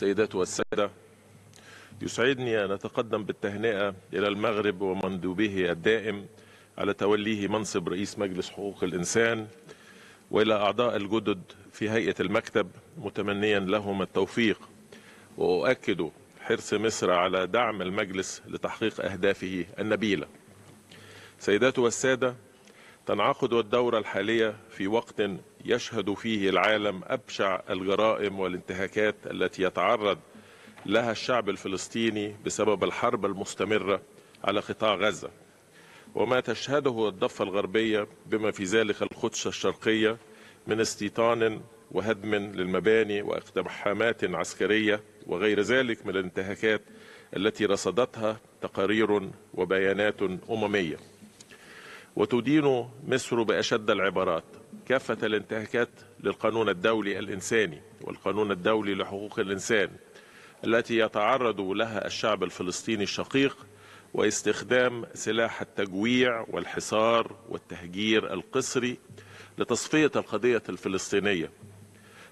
السيدات والسادة يسعدني أن أتقدم بالتهنئة إلى المغرب ومندوبه الدائم على توليه منصب رئيس مجلس حقوق الإنسان وإلى أعضاء الجدد في هيئة المكتب متمنيا لهم التوفيق وأؤكد حرص مصر على دعم المجلس لتحقيق أهدافه النبيلة سيدات والسادة تنعقد الدورة الحالية في وقت يشهد فيه العالم أبشع الجرائم والانتهاكات التي يتعرض لها الشعب الفلسطيني بسبب الحرب المستمرة على قطاع غزة وما تشهده الضفة الغربية بما في ذلك القدس الشرقية من استيطان وهدم للمباني واقتحامات عسكرية وغير ذلك من الانتهاكات التي رصدتها تقارير وبيانات أممية وتدين مصر بأشد العبارات كافة الانتهاكات للقانون الدولي الإنساني والقانون الدولي لحقوق الإنسان التي يتعرض لها الشعب الفلسطيني الشقيق واستخدام سلاح التجويع والحصار والتهجير القسري لتصفية القضية الفلسطينية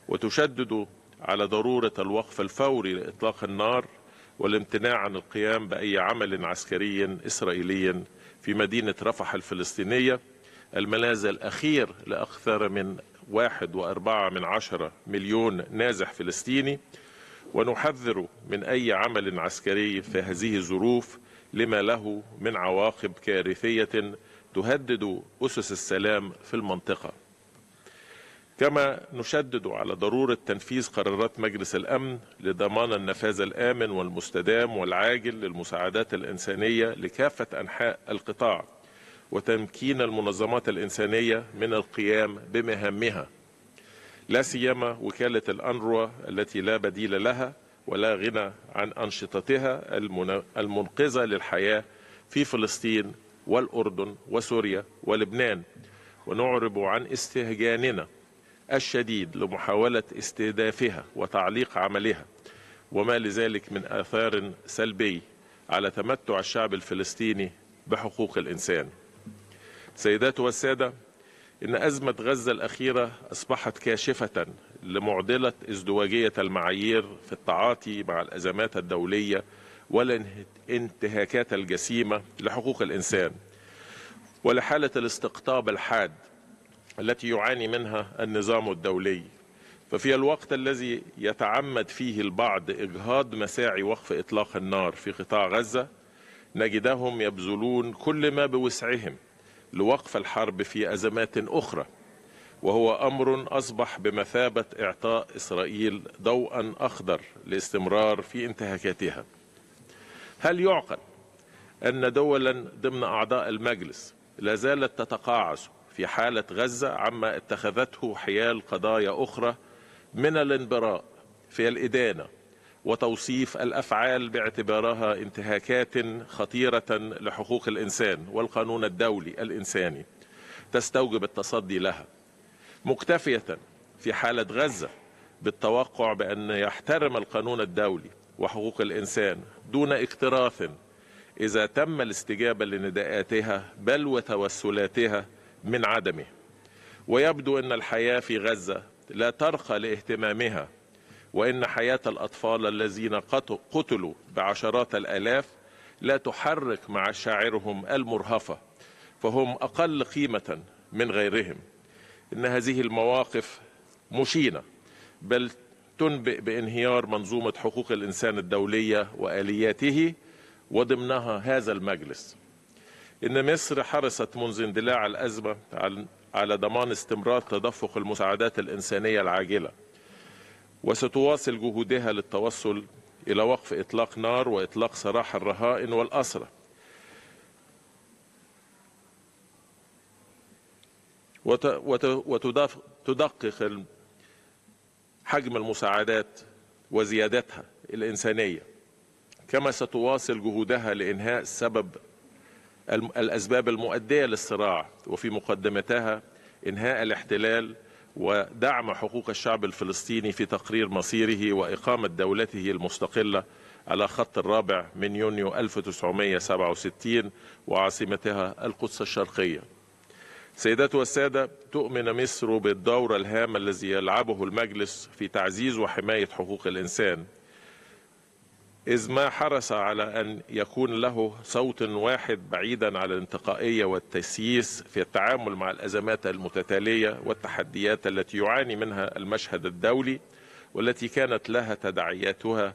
وتشدد على ضرورة الوقف الفوري لإطلاق النار والامتناع عن القيام بأي عمل عسكري إسرائيلي في مدينة رفح الفلسطينية الملاذ الأخير لأكثر من واحد وأربعة من عشرة مليون نازح فلسطيني ونحذر من أي عمل عسكري في هذه الظروف لما له من عواقب كارثية تهدد أسس السلام في المنطقة كما نشدد على ضرورة تنفيذ قرارات مجلس الأمن لضمان النفاذ الآمن والمستدام والعاجل للمساعدات الإنسانية لكافة أنحاء القطاع وتمكين المنظمات الإنسانية من القيام بمهامها لا سيما وكالة الأنروا التي لا بديل لها ولا غنى عن أنشطتها المنقذة للحياة في فلسطين والأردن وسوريا ولبنان ونعرب عن استهجاننا الشديد لمحاولة استهدافها وتعليق عملها وما لذلك من آثار سلبي على تمتع الشعب الفلسطيني بحقوق الإنسان سيدات والسادة إن أزمة غزة الأخيرة أصبحت كاشفة لمعضلة ازدواجية المعايير في التعاطي مع الأزمات الدولية والانتهاكات الجسيمة لحقوق الإنسان ولحالة الاستقطاب الحاد التي يعاني منها النظام الدولي ففي الوقت الذي يتعمد فيه البعض إجهاض مساعي وقف إطلاق النار في قطاع غزة نجدهم يبذلون كل ما بوسعهم لوقف الحرب في أزمات أخرى وهو أمر أصبح بمثابة إعطاء إسرائيل ضوءا أخضر لاستمرار في انتهاكاتها هل يعقل أن دولا ضمن أعضاء المجلس لا زالت تتقاعس في حالة غزة عما اتخذته حيال قضايا أخرى من الانبراء في الإدانة وتوصيف الأفعال باعتبارها انتهاكات خطيرة لحقوق الإنسان والقانون الدولي الإنساني تستوجب التصدي لها مكتفية في حالة غزة بالتوقع بأن يحترم القانون الدولي وحقوق الإنسان دون اكتراث إذا تم الاستجابة لنداءاتها بل وتوسلاتها من عدمه ويبدو ان الحياه في غزه لا ترقى لاهتمامها وان حياه الاطفال الذين قتلوا بعشرات الالاف لا تحرك مشاعرهم المرهفه فهم اقل قيمه من غيرهم ان هذه المواقف مشينه بل تنبئ بانهيار منظومه حقوق الانسان الدوليه والياته وضمنها هذا المجلس إن مصر حرصت منذ اندلاع الأزمة على ضمان استمرار تدفق المساعدات الإنسانية العاجلة وستواصل جهودها للتوصل إلى وقف إطلاق نار وإطلاق سراح الرهائن والأسرى وتدقق حجم المساعدات وزيادتها الإنسانية كما ستواصل جهودها لإنهاء سبب الأسباب المؤدية للصراع وفي مقدمتها إنهاء الاحتلال ودعم حقوق الشعب الفلسطيني في تقرير مصيره وإقامة دولته المستقلة على خط الرابع من يونيو 1967 وعاصمتها القدس الشرقية سيدات والسادة تؤمن مصر بالدور الهام الذي يلعبه المجلس في تعزيز وحماية حقوق الإنسان إذ ما حرص على أن يكون له صوت واحد بعيدا عن الانتقائية والتسييس في التعامل مع الأزمات المتتالية والتحديات التي يعاني منها المشهد الدولي والتي كانت لها تداعياتها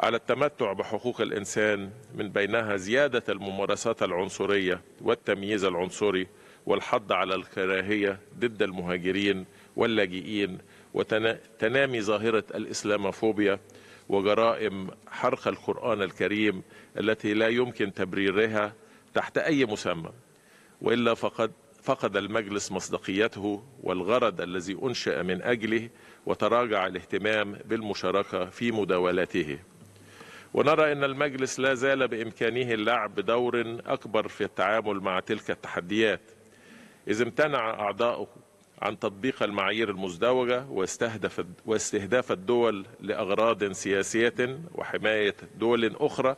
على التمتع بحقوق الإنسان من بينها زيادة الممارسات العنصرية والتمييز العنصري والحض على الكراهية ضد المهاجرين واللاجئين وتنامي ظاهرة الإسلاموفوبيا وجرائم حرق القرآن الكريم التي لا يمكن تبريرها تحت أي مسمى وإلا فقد فقد المجلس مصداقيته والغرض الذي أنشأ من أجله وتراجع الاهتمام بالمشاركة في مداولاته ونرى أن المجلس لا زال بإمكانه اللعب دور أكبر في التعامل مع تلك التحديات إذ امتنع أعضاؤه عن تطبيق المعايير المزدوجة واستهدف, واستهداف الدول لأغراض سياسية وحماية دول أخرى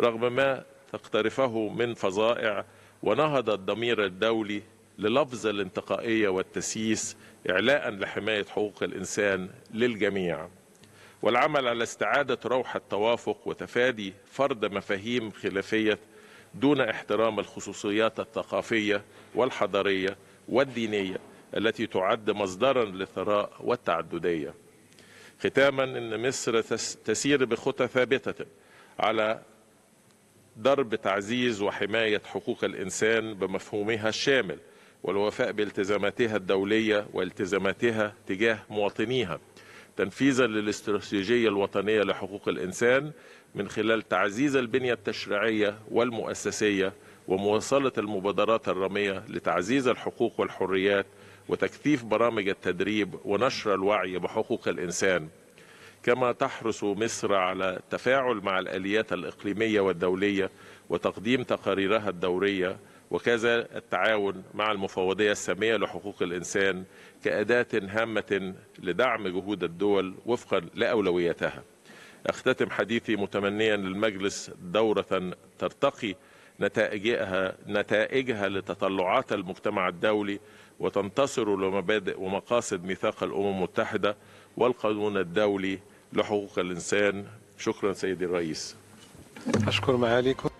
رغم ما تقترفه من فظائع ونهض الضمير الدولي للفظ الانتقائية والتسييس إعلاء لحماية حقوق الإنسان للجميع والعمل على استعادة روح التوافق وتفادي فرض مفاهيم خلافية دون احترام الخصوصيات الثقافية والحضارية والدينية التي تعد مصدرا للثراء والتعددية ختاما أن مصر تسير بخطى ثابتة على ضرب تعزيز وحماية حقوق الإنسان بمفهومها الشامل والوفاء بالتزاماتها الدولية والتزاماتها تجاه مواطنيها تنفيذا للاستراتيجية الوطنية لحقوق الإنسان من خلال تعزيز البنية التشريعية والمؤسسية ومواصلة المبادرات الرامية لتعزيز الحقوق والحريات وتكثيف برامج التدريب ونشر الوعي بحقوق الإنسان كما تحرص مصر على التفاعل مع الآليات الإقليمية والدولية وتقديم تقاريرها الدورية وكذا التعاون مع المفوضية السامية لحقوق الإنسان كأداة هامة لدعم جهود الدول وفقا لأولوياتها أختتم حديثي متمنيا للمجلس دورة ترتقي نتائجها, نتائجها لتطلعات المجتمع الدولي وتنتصر لمبادئ ومقاصد ميثاق الأمم المتحدة والقانون الدولي لحقوق الإنسان شكرا سيدي الرئيس أشكر معاليكم